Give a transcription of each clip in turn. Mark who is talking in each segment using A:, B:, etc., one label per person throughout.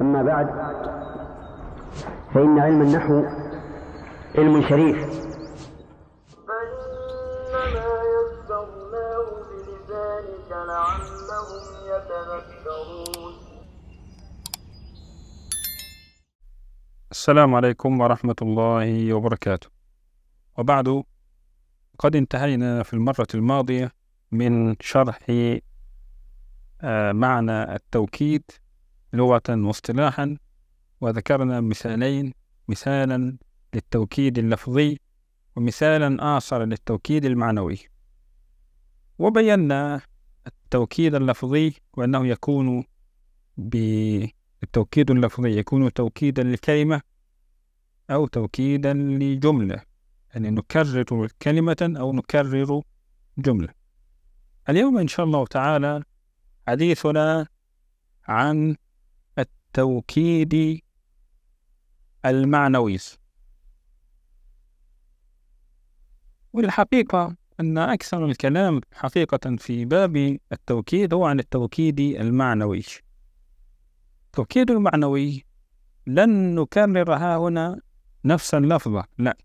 A: أما بعد فإن علم النحو علم شريف فإنما يسرناه بلسانك لعلهم يتذكرون السلام عليكم ورحمة الله وبركاته وبعد قد انتهينا في المرة الماضية من شرح آه، معنى التوكيد لغة واصطلاحا وذكرنا مثالين مثالا للتوكيد اللفظي ومثالا آخر للتوكيد المعنوي وبينا التوكيد اللفظي وأنه يكون بالتوكيد اللفظي يكون توكيدا لكلمة أو توكيدا لجملة يعني نكرر كلمة أو نكرر جملة اليوم إن شاء الله تعالى حديثنا عن التوكيد المعنوي والحقيقة أن أكثر الكلام حقيقة في باب التوكيد هو عن التوكيد المعنوي التوكيد المعنوي لن نكرر ها هنا نفس اللفظة لا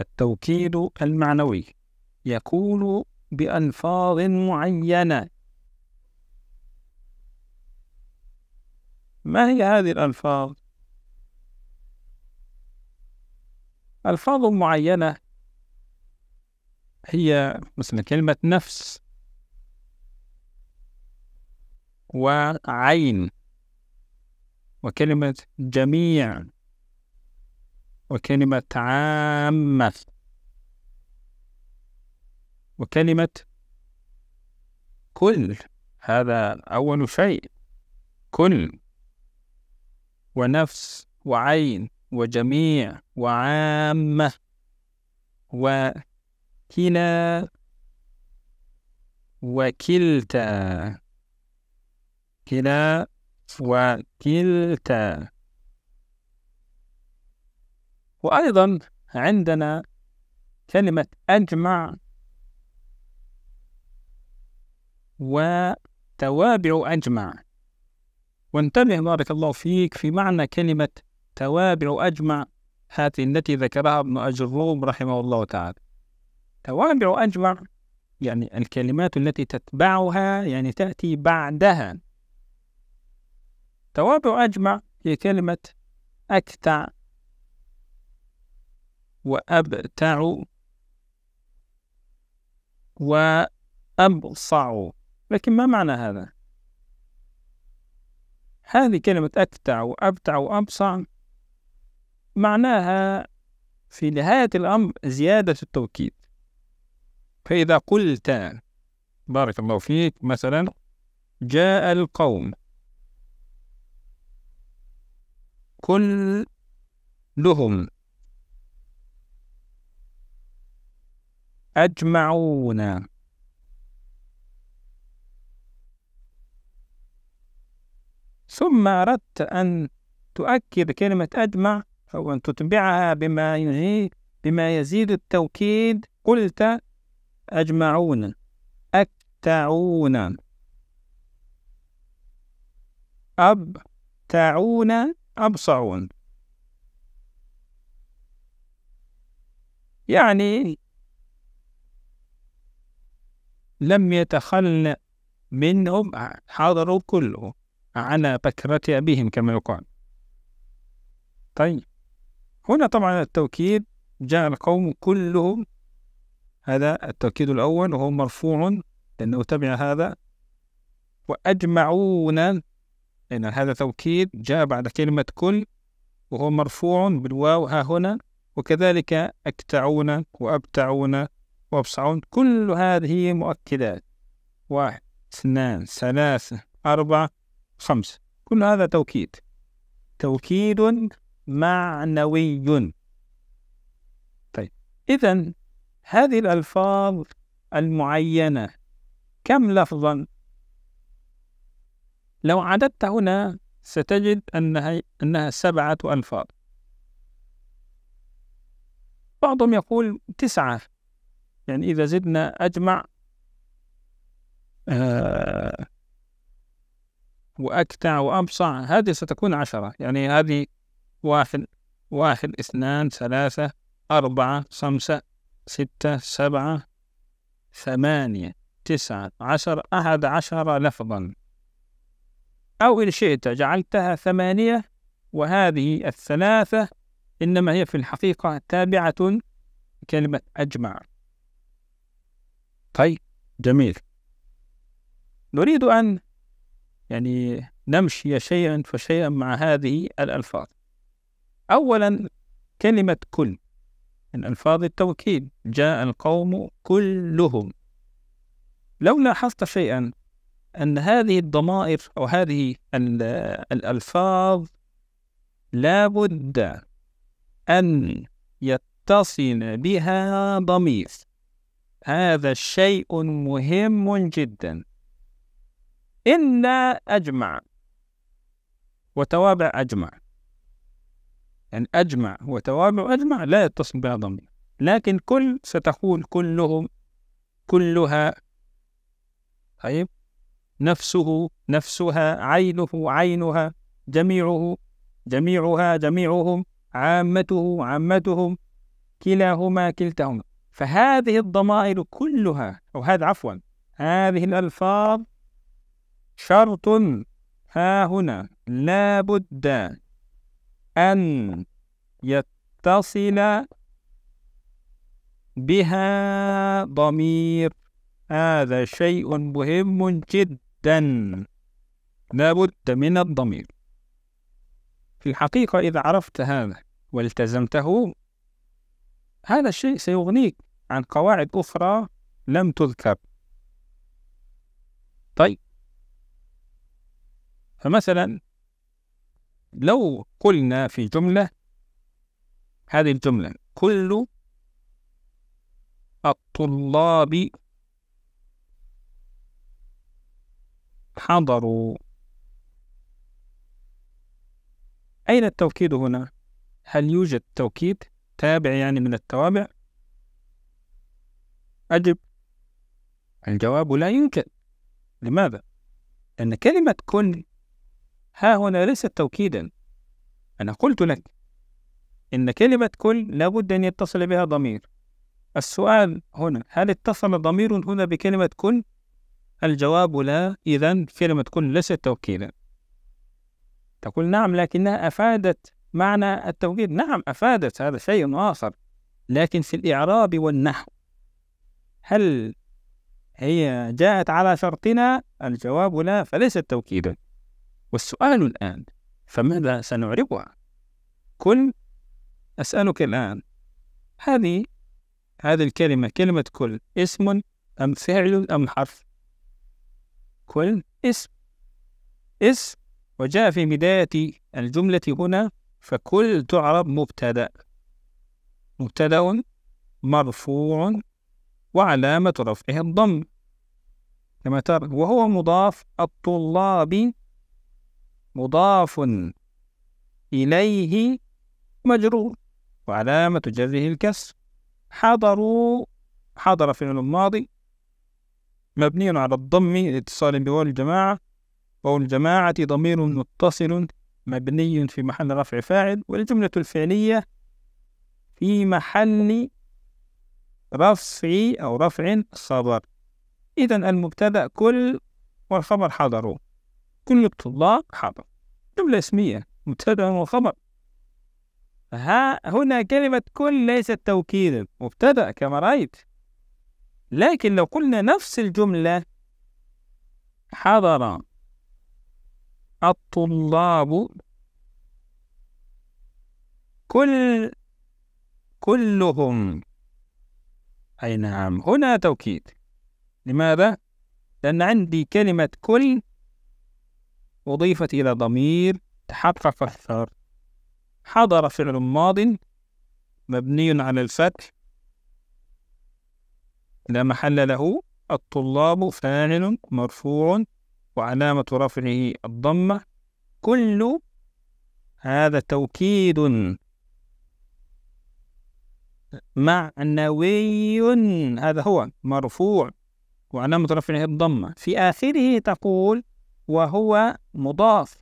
A: التوكيد المعنوي يكون بألفاظ معينة ما هي هذه الألفاظ؟ ألفاظ معينة هي مثل كلمة نفس وعين وكلمة جميع وكلمة عامة وكلمة كل هذا أول شيء كل ونفس وعين وجميع وعامة وكلا وكلتا كلا وكلتا وأيضا عندنا كلمة أجمع وتوابع أجمع وانتبه بارك الله فيك في معنى كلمة توابع أجمع هذه التي ذكرها ابن أجروم رحمه الله تعالى توابع أجمع يعني الكلمات التي تتبعها يعني تأتي بعدها توابع أجمع هي كلمة أكتع وأبتع وأبصع لكن ما معنى هذا؟ هذه كلمة أكتع وأبتع وأبصع معناها في نهاية الأمر زيادة التوكيد فإذا قلت بارك الله فيك مثلا جاء القوم لهم أجمعون ثم أردت أن تؤكد كلمة أدمع أو أن تتبعها بما يزيد بما يزيد التوكيد قلت أجمعون أكتعون أبتعون أبصعون يعني لم يتخلى منهم حضروا كلهم على بكرة أبيهم كما يقال طيب هنا طبعا التوكيد جاء القوم كلهم هذا التوكيد الأول وهو مرفوع لأنه تبع هذا وأجمعون لأن هذا توكيد جاء بعد كلمة كل وهو مرفوع بالواو ها هنا وكذلك أكتعون وأبتعون وأبصعون كل هذه مؤكدات واحد اثنان ثلاثة أربعة خمسة كل هذا توكيد توكيد معنوي طيب إذا هذه الألفاظ المعينة كم لفظا لو عددت هنا ستجد أنها, أنها سبعة ألفاظ بعضهم يقول تسعة يعني إذا زدنا أجمع آه وأكتع وأبصع هذه ستكون عشرة يعني هذه واحد واحد اثنان ثلاثة أربعة خمسة ستة سبعة ثمانية تسعة عشر أحد عشر لفظا أو إن شئت جعلتها ثمانية وهذه الثلاثة إنما هي في الحقيقة تابعة كلمة أجمع طيب جميل نريد أن يعني نمشي شيئا فشيئا مع هذه الألفاظ أولا كلمة كل من ألفاظ التوكيد جاء القوم كلهم لو لاحظت شيئا أن هذه الضمائر أو هذه الألفاظ لابد أن يتصل بها ضمير هذا شيء مهم جدا إلا أجمع وتوابع أجمع يعني أجمع وتوابع أجمع لا يتصل بها ضمير لكن كل ستقول كلهم كلها طيب نفسه نفسها عينه عينها جميعه جميعها جميعهم عامته عامتهم كلاهما كلتهما فهذه الضمائر كلها أو هذا عفوا هذه الألفاظ شرط ها هنا لا بد أن يتصل بها ضمير هذا شيء مهم جدا لابد من الضمير في الحقيقة إذا عرفت هذا والتزمته هذا الشيء سيغنيك عن قواعد أخرى لم تذكر طيب فمثلا لو قلنا في جملة هذه الجملة كل الطلاب حضروا أين التوكيد هنا؟ هل يوجد توكيد تابع يعني من التوابع؟ أجب الجواب لا يوجد لماذا؟ لأن كلمة كل ها هنا ليست توكيدا أنا قلت لك إن كلمة كل لابد أن يتصل بها ضمير السؤال هنا هل اتصل ضمير هنا بكلمة كل؟ الجواب لا إذا كلمة كل ليست توكيدا تقول نعم لكنها أفادت معنى التوكيد نعم أفادت هذا شيء آخر لكن في الإعراب والنحو هل هي جاءت على شرطنا؟ الجواب لا فليست توكيدا والسؤال الآن فماذا سنعربها؟ كل أسألك الآن هذه هذه الكلمة كلمة كل اسم أم فعل أم حرف؟ كل اسم اسم وجاء في بداية الجملة هنا فكل تعرب مبتدأ مبتدأ مرفوع وعلامة رفعه الضم كما ترى وهو مضاف الطلاب مضاف إليه مجرور وعلامة جره الكسر حضروا حضر فعل الماضي مبني على الضم لاتصال بواو الجماعة واو الجماعة ضمير متصل مبني في محل رفع فاعل والجملة الفعلية في محل رفع أو رفع خبر إذا المبتدأ كل والخبر حضروا كل الطلاب حاضر جملة اسمية مبتدأ وخبر ها هنا كلمة كل ليست توكيدا مبتدأ كما رأيت لكن لو قلنا نفس الجملة حضر الطلاب كل كلهم أي نعم هنا توكيد لماذا؟ لأن عندي كلمة كل أضيفت إلى ضمير تحقق الثار حضر فعل ماض مبني على الفتح لا محل له الطلاب فاعل مرفوع وعلامة رفعه الضمة كل هذا توكيد معنوي هذا هو مرفوع وعلامة رفعه الضمة في آخره تقول وهو مضاف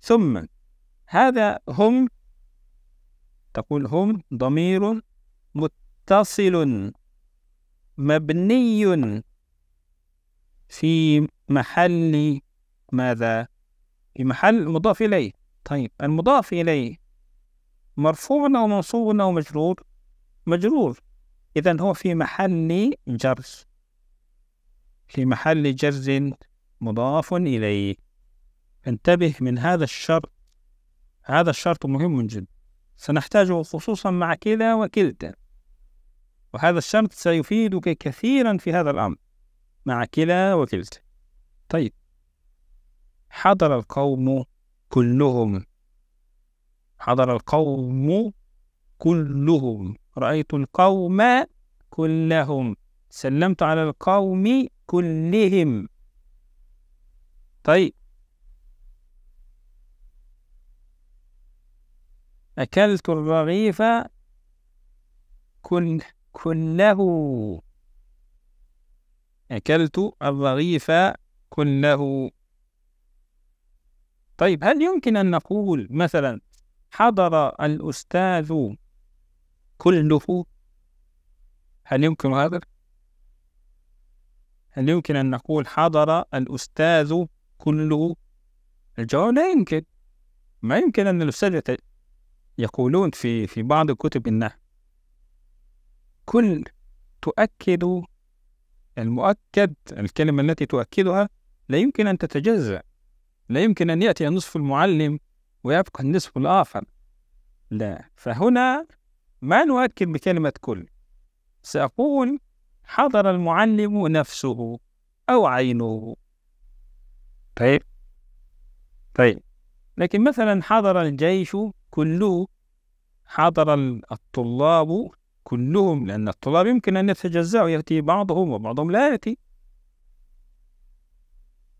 A: ثم هذا هم تقول هم ضمير متصل مبني في محل ماذا؟ في محل مضاف إليه طيب المضاف إليه مرفوع أو منصوب أو مجرور مجرور إذا هو في محل جر في محل جر مضاف إليه انتبه من هذا الشرط هذا الشرط مهم جدا سنحتاجه خصوصا مع كلا وكلتا وهذا الشرط سيفيدك كثيرا في هذا الأمر مع كلا وكلتا طيب حضر القوم كلهم حضر القوم كلهم رأيت القوم كلهم سلمت على القوم كلهم طيب أكلت الرغيف كل كله أكلت الرغيف كله طيب هل يمكن أن نقول مثلا حضر الأستاذ كله هل يمكن هذا؟ هل يمكن أن نقول حضر الأستاذ كله الجواب لا يمكن ما يمكن أن الأستاذ يقولون في في بعض كتب النحو كل تؤكد المؤكد الكلمة التي تؤكدها لا يمكن أن تتجزأ لا يمكن أن يأتي نصف المعلم ويبقى النصف الآخر لا فهنا ما نؤكد بكلمة كل سأقول حضر المعلم نفسه أو عينه طيب طيب لكن مثلا حضر الجيش كله حضر الطلاب كلهم لأن الطلاب يمكن أن يتجزأ يأتي بعضهم وبعضهم لا يأتي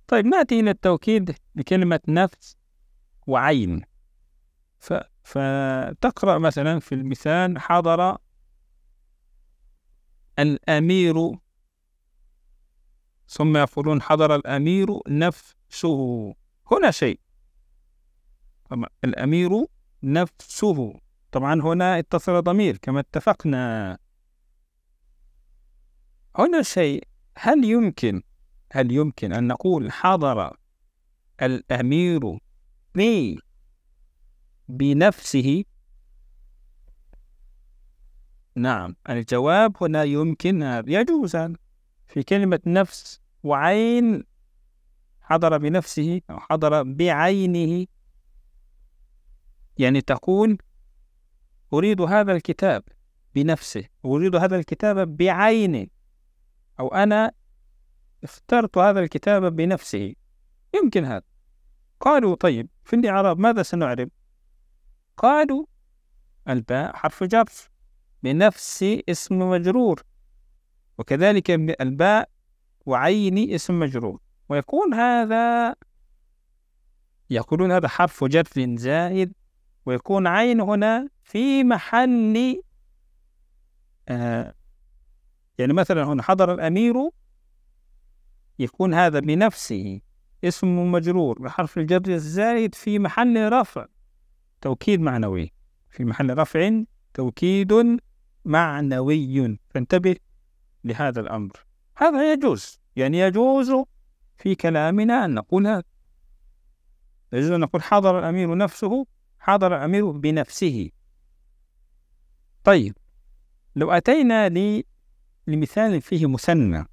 A: طيب نأتي إلى التوكيد بكلمة نفس وعين ف... فتقرأ مثلا في المثال حضر الأمير ثم يقولون حضر الأمير نفس نفسه هنا شيء الأمير نفسه طبعا هنا اتصل ضمير كما اتفقنا هنا شيء هل يمكن هل يمكن أن نقول حضر الأمير بي بنفسه نعم الجواب هنا يمكن يجوز في كلمة نفس وعين حضر بنفسه أو حضر بعينه يعني تقول أريد هذا الكتاب بنفسه أريد هذا الكتاب بعينه أو أنا اخترت هذا الكتاب بنفسه يمكن هذا قالوا طيب في الإعراب ماذا سنعرب قالوا الباء حرف جر بنفس اسم مجرور وكذلك الباء وعيني اسم مجرور ويكون هذا يقولون هذا حرف جر زائد ويكون عين هنا في محل آه يعني مثلا هنا حضر الأمير يكون هذا بنفسه اسم مجرور بحرف الجر الزائد في محل رفع توكيد معنوي في محل رفع توكيد معنوي فانتبه لهذا الأمر هذا يجوز يعني يجوز في كلامنا أن نقول هذا يجوز أن نقول حضر الأمير نفسه حضر الأمير بنفسه طيب لو أتينا لمثال فيه مثنى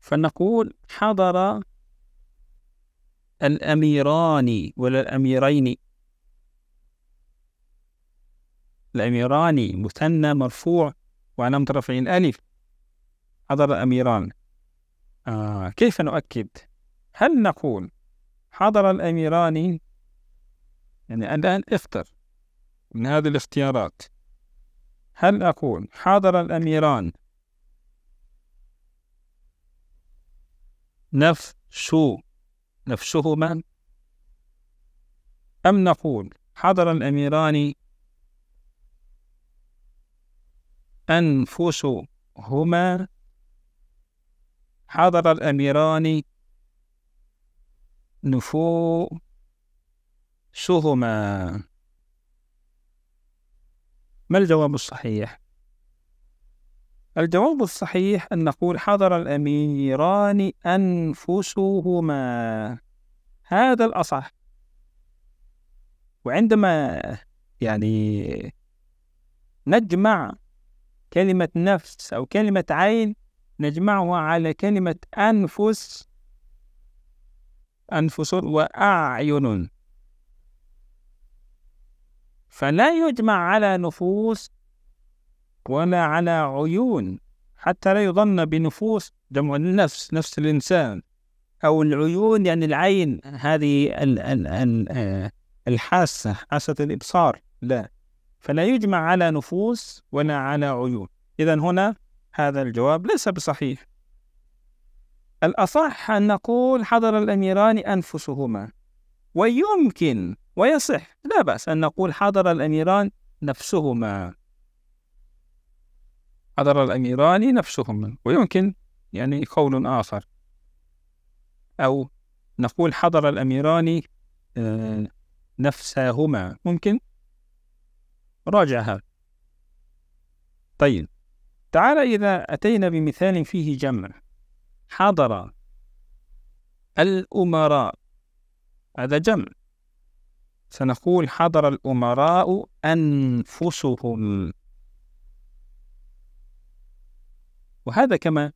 A: فنقول حضر الأميران ولا الأميرين الأميران مثنى مرفوع وعلامة رفعه الألف حضر الأميران آه كيف نؤكد؟ هل نقول حضر الأميران يعني الآن اختر من هذه الاختيارات هل أقول حضر الأميران نفسه نفسهما أم نقول حضر الأميران أنفسهما حضر الأميران نفوسهما ما الجواب الصحيح؟ الجواب الصحيح أن نقول حضر الأميران أنفسهما هذا الأصح وعندما يعني نجمع كلمة نفس أو كلمة عين نجمعها على كلمة أنفس أنفس وأعين فلا يجمع على نفوس ولا على عيون حتى لا يظن بنفوس جمع النفس نفس الإنسان أو العيون يعني العين هذه ال ال ال آه، الحاسة حاسة الإبصار لا فلا يجمع على نفوس ولا على عيون إذا هنا هذا الجواب ليس بصحيح الأصح أن نقول حضر الأميران أنفسهما ويمكن ويصح لا بأس أن نقول حضر الأميران نفسهما حضر الأميران نفسهما ويمكن يعني قول آخر أو نقول حضر الأميران آه، نفسهما ممكن راجع هذا طيب تعال إذا أتينا بمثال فيه جمع حضر الأمراء هذا جمع سنقول حضر الأمراء أنفسهم وهذا كما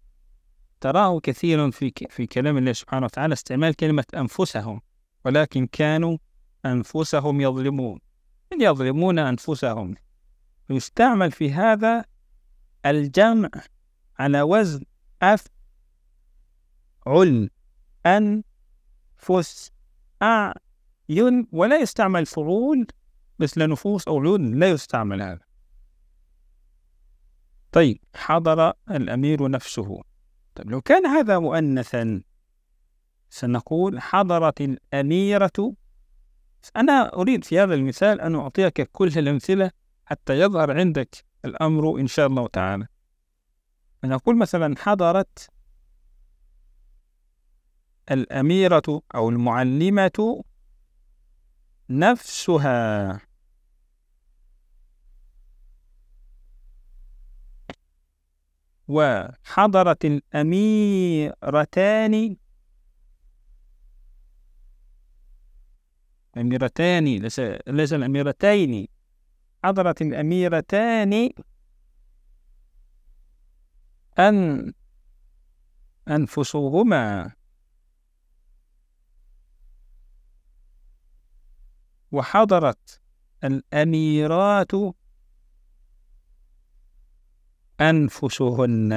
A: تراه كثيرا في في كلام الله سبحانه وتعالى استعمال كلمة أنفسهم ولكن كانوا أنفسهم يظلمون يظلمون أنفسهم يستعمل في هذا الجمع على وزن أف فس أنفس أعين ولا يستعمل فعول مثل نفوس أو عيون لا يستعمل هذا طيب حضر الأمير نفسه طيب لو كان هذا مؤنثا سنقول حضرت الأميرة أنا أريد في هذا المثال أن أعطيك كل الأمثلة حتى يظهر عندك الأمر إن شاء الله تعالى أقول مثلا حضرت الأميرة أو المعلمة نفسها وحضرت الأميرتان أميرتان ليس الأميرتين حضرت الأميرتان أن أنفسهما وحضرت الأميرات أنفسهن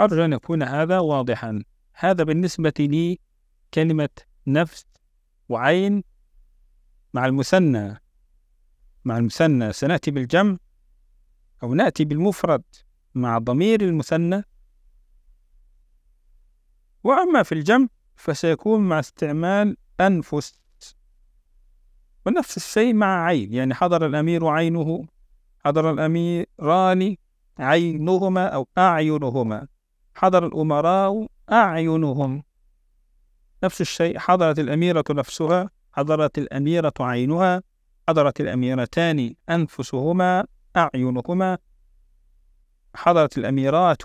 A: أرجو أن يكون هذا واضحا هذا بالنسبة لي كلمة نفس وعين مع المثنى مع المثنى سنأتي بالجمع أو نأتي بالمفرد مع ضمير المثنى وأما في الجمع فسيكون مع استعمال أنفس ونفس الشيء مع عين يعني حضر الأمير عينه حضر الأميران عينهما أو أعينهما حضر الأمراء أعينهم نفس الشيء حضرت الأميرة نفسها حضرت الأميرة عينها حضرت الأميرتان أنفسهما أعينهما حضرت الأميرات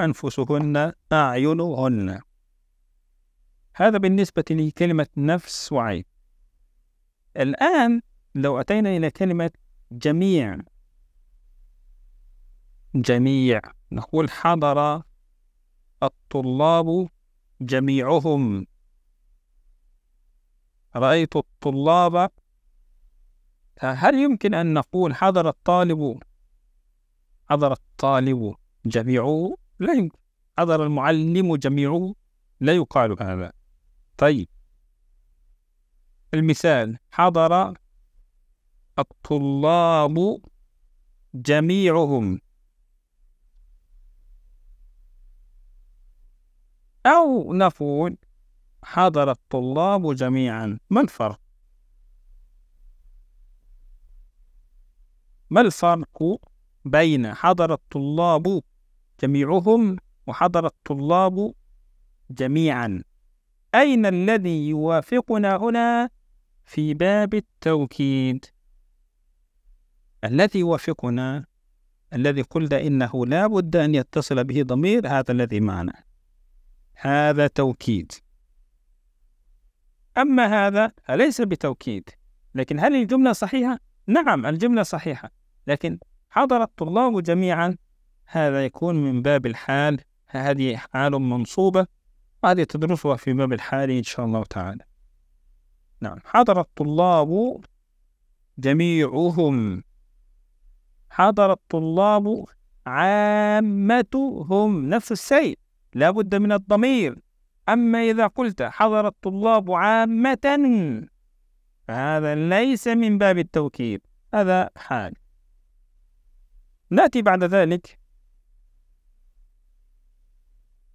A: أنفسهن أعينهن هذا بالنسبة لكلمة نفس وعين الآن لو أتينا إلى كلمة جميع جميع نقول حضر الطلاب جميعهم رأيت الطلاب هل يمكن أن نقول حضر الطالب حضر الطالب جميعه لا يمكن حضر المعلم جميعه لا يقال هذا طيب المثال حضر الطلاب جميعهم أو نقول حضر الطلاب جميعا ما الفرق ما الفرق بين حضر الطلاب جميعهم وحضر الطلاب جميعا أين الذي يوافقنا هنا في باب التوكيد الذي يوافقنا الذي قلنا إنه لا بد أن يتصل به ضمير هذا الذي معنا هذا توكيد أما هذا فليس بتوكيد لكن هل الجملة صحيحة؟ نعم الجملة صحيحة لكن حضر الطلاب جميعا هذا يكون من باب الحال هذه حال منصوبة وهذه تدرسها في باب الحال إن شاء الله تعالى نعم حضر الطلاب جميعهم حضر الطلاب عامتهم نفس الشيء لابد من الضمير أما إذا قلت حضر الطلاب عامة فهذا ليس من باب التوكيد هذا حال نأتي بعد ذلك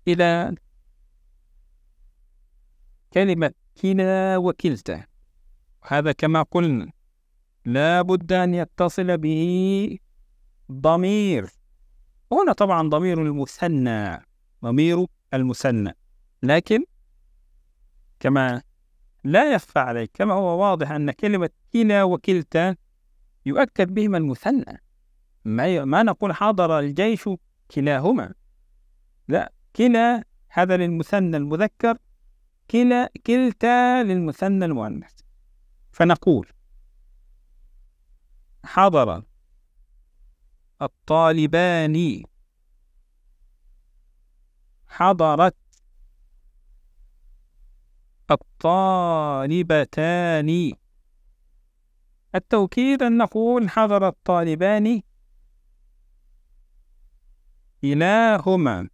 A: إلى كلمة كلا وكلتا هذا كما قلنا لا بد أن يتصل به ضمير هنا طبعا ضمير المثنى ضمير المثنى لكن كما لا يخفى عليك كما هو واضح أن كلمة كلا وكلتا يؤكد بهما المثنى ما, ما نقول حضر الجيش كلاهما لا كلا هذا للمثنى المذكر كلا كلتا للمثنى المؤنث فنقول حضر الطالبان حضرت الطالبتان التوكيد أن نقول حضر الطالبان كلاهما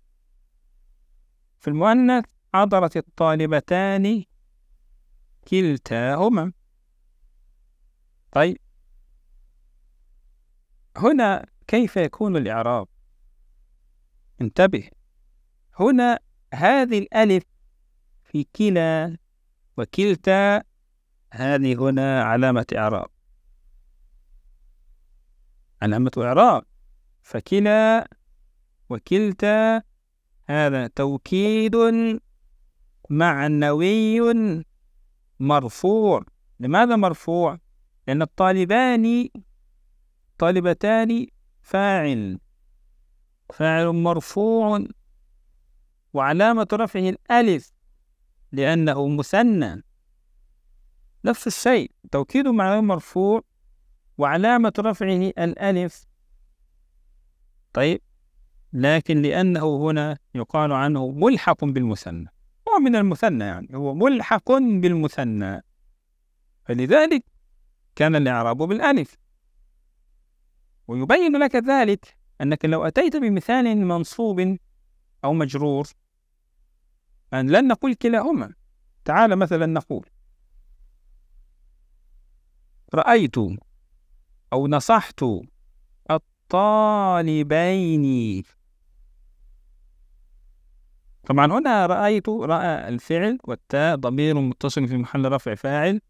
A: في المؤنث حضرت الطالبتان كلتاهما طيب هنا كيف يكون الإعراب انتبه هنا هذه الألف في كلا وكلتا هذه هنا علامة إعراب علامة إعراب فكلا وكلتا هذا توكيد معنوي مرفوع لماذا مرفوع؟ لأن الطالبان طالبتان فاعل فاعل مرفوع وعلامة رفعه الألف لأنه مثنى نفس الشيء توكيد معنوي مرفوع وعلامة رفعه الألف طيب لكن لأنه هنا يقال عنه ملحق بالمثنى هو من المثنى يعني هو ملحق بالمثنى فلذلك كان الإعراب بالألف ويبين لك ذلك أنك لو أتيت بمثال منصوب أو مجرور أن لن نقول كلاهما تعال مثلا نقول رأيت أو نصحت الطالبين طبعا هنا رأيت رأى الفعل والتاء ضمير متصل في محل رفع فاعل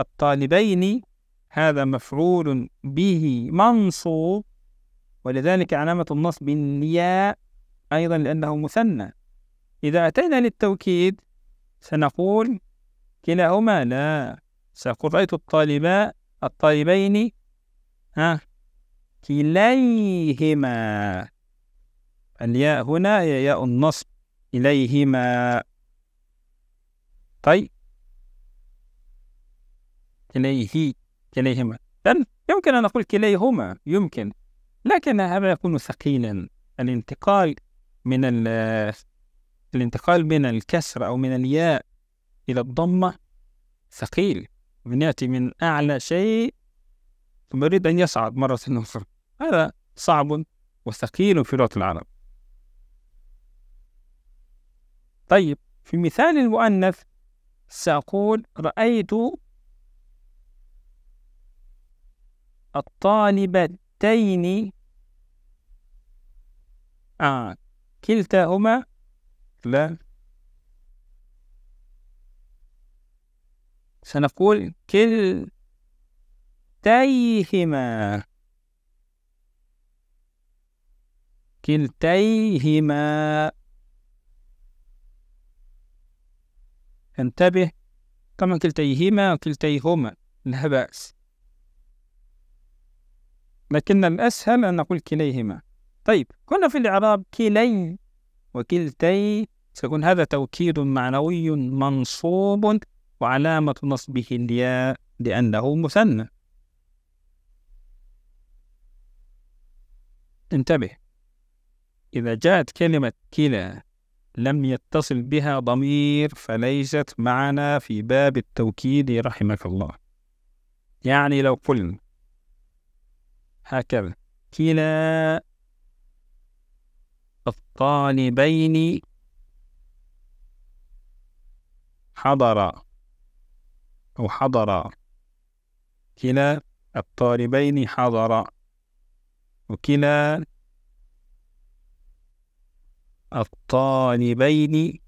A: الطالبين هذا مفعول به منصوب ولذلك علامة النصب الياء أيضا لأنه مثنى إذا أتينا للتوكيد سنقول كلاهما لا سأقول رأيت الطالباء الطالبين ها كليهما الياء هنا هي ياء النصب إليهما طيب كليه كليهما يمكن أن نقول كليهما يمكن لكن هذا يكون ثقيلا الانتقال من الانتقال من الكسر أو من الياء إلى الضمة ثقيل من يأتي من أعلى شيء ثم يريد أن يصعد مرة أخرى هذا صعب وثقيل في لغة العرب طيب في مثال المؤنث سأقول رأيت الطالبتين آه كلتاهما لا سنقول كلتيهما كلتيهما انتبه طبعا كلتيهما وكلتيهما لا بأس لكن الأسهل أن نقول كليهما طيب كنا في الإعراب كلي وكلتي سيكون هذا توكيد معنوي منصوب وعلامة نصبه الياء لأنه مثنى انتبه إذا جاءت كلمة كلا لم يتصل بها ضمير فليست معنا في باب التوكيد رحمك الله يعني لو قلنا هكذا كلا الطالبين حضر أو حضر كلا الطالبين حضر وكلا الطالبين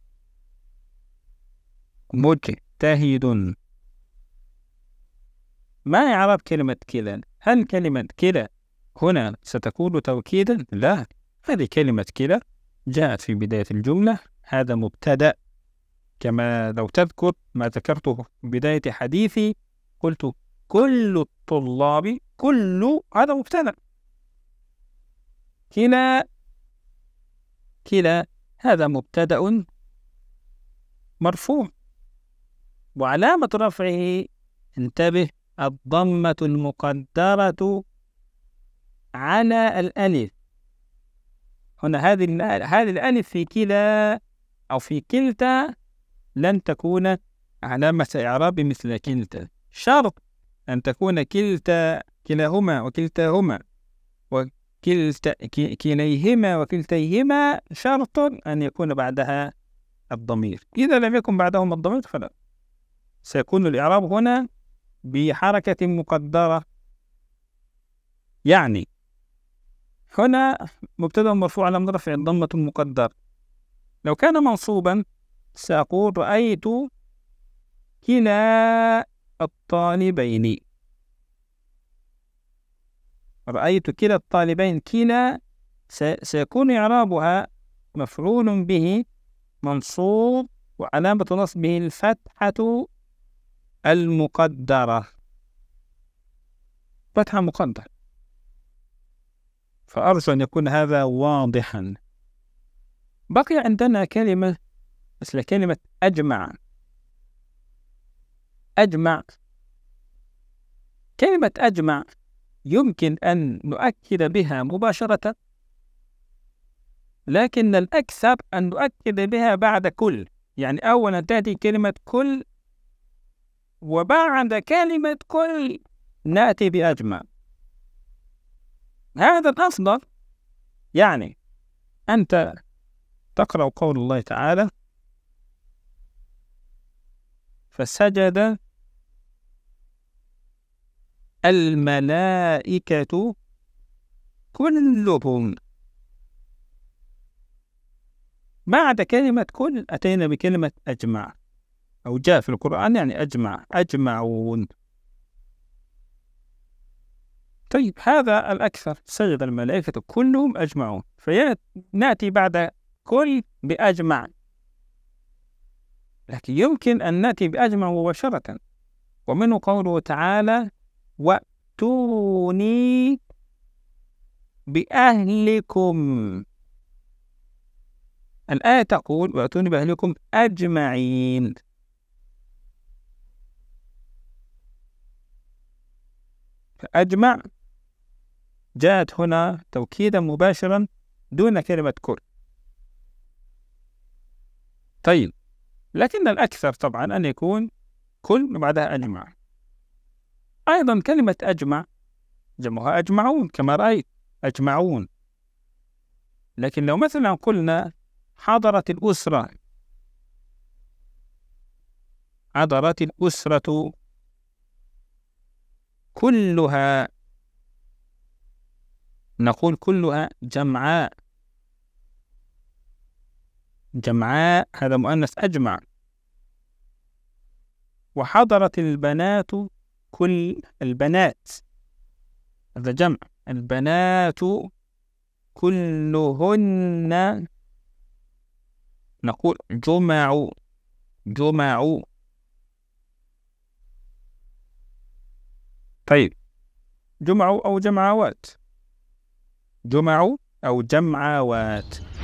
A: مجتهد ما إعراب كلمة كلا؟ هل كلمة كلا هنا ستكون توكيدا؟ لا هذه كلمة كلا جاءت في بداية الجملة هذا مبتدأ كما لو تذكر ما ذكرته في بداية حديثي قلت كل الطلاب كل هذا مبتدأ كلا كلا هذا مبتدأ مرفوع وعلامة رفعه انتبه الضمة المقدرة على الألف هنا هذه هذه الألف في كلا أو في كلتا لن تكون علامة إعراب مثل كلتا شرط أن تكون كلتا كلاهما وكلتاهما وكلتا كليهما وكلتيهما شرط أن يكون بعدها الضمير إذا لم يكن بعدهما الضمير فلا سيكون الإعراب هنا بحركة مقدرة يعني هنا مبتدأ مرفوع على رفع الضمة المقدر لو كان منصوبا سأقول رأيت كلا الطالبين رأيت كلا الطالبين كلا سيكون إعرابها مفعول به منصوب وعلامة نصبه الفتحة المقدرة فتحة مقدرة فأرجو أن يكون هذا واضحا بقي عندنا كلمة مثل كلمة أجمع أجمع كلمة أجمع يمكن أن نؤكد بها مباشرة لكن الأكثر أن نؤكد بها بعد كل يعني أولا تأتي كلمة كل وبعد كلمة كل نأتي بأجمع هذا الأفضل يعني أنت تقرأ قول الله تعالى فسجد الملائكة كلهم بعد كلمة كل أتينا بكلمة أجمع أو جاء في القرآن يعني أجمع أجمعون طيب هذا الأكثر سجد الملائكة كلهم أجمعون فنأتي بعد كل بأجمع لكن يمكن أن نأتي بأجمع مباشرة ومنه قوله تعالى وأتوني بأهلكم الآية تقول وأتوني بأهلكم أجمعين أجمع جاءت هنا توكيدا مباشرا دون كلمة كل طيب لكن الأكثر طبعا أن يكون كل وبعدها أجمع أيضا كلمة أجمع جمعها أجمعون كما رأيت أجمعون لكن لو مثلا قلنا حضرت الأسرة حضرت الأسرة كلها نقول كلها جمعاء جمعاء هذا مؤنث أجمع وحضرت البنات كل البنات هذا جمع البنات كلهن نقول جمع جمع طيب جمع أو جمعوات جمعوا أو جمعوات